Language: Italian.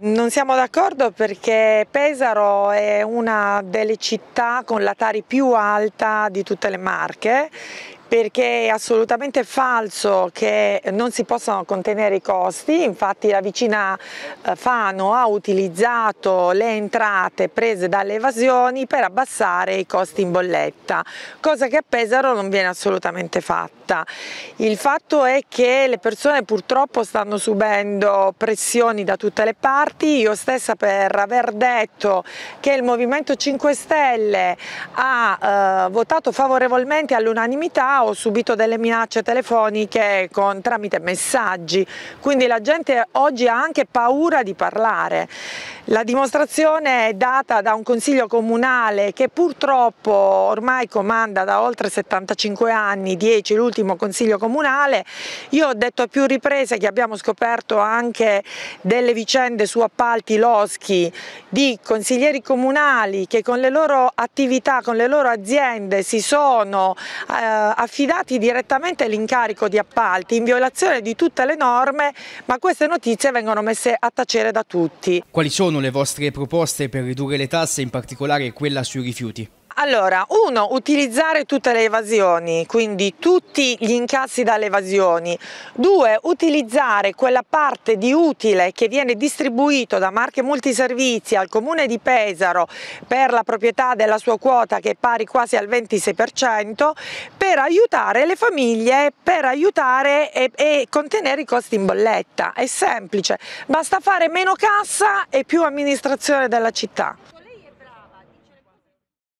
Non siamo d'accordo perché Pesaro è una delle città con la Tari più alta di tutte le Marche perché è assolutamente falso che non si possano contenere i costi, infatti la vicina eh, Fano ha utilizzato le entrate prese dalle evasioni per abbassare i costi in bolletta, cosa che a Pesaro non viene assolutamente fatta. Il fatto è che le persone purtroppo stanno subendo pressioni da tutte le parti, io stessa per aver detto che il Movimento 5 Stelle ha eh, votato favorevolmente all'unanimità ho subito delle minacce telefoniche con, tramite messaggi, quindi la gente oggi ha anche paura di parlare. La dimostrazione è data da un consiglio comunale che purtroppo ormai comanda da oltre 75 anni, 10 l'ultimo consiglio comunale. Io ho detto a più riprese che abbiamo scoperto anche delle vicende su appalti loschi di consiglieri comunali che con le loro attività, con le loro aziende si sono eh, affidati direttamente all'incarico di appalti in violazione di tutte le norme, ma queste notizie vengono messe a tacere da tutti. Quali sono sono le vostre proposte per ridurre le tasse, in particolare quella sui rifiuti? Allora, uno, utilizzare tutte le evasioni, quindi tutti gli incassi dalle evasioni. Due, utilizzare quella parte di utile che viene distribuito da Marche Multiservizi al Comune di Pesaro per la proprietà della sua quota che è pari quasi al 26% per aiutare le famiglie, per aiutare e, e contenere i costi in bolletta. È semplice, basta fare meno cassa e più amministrazione della città.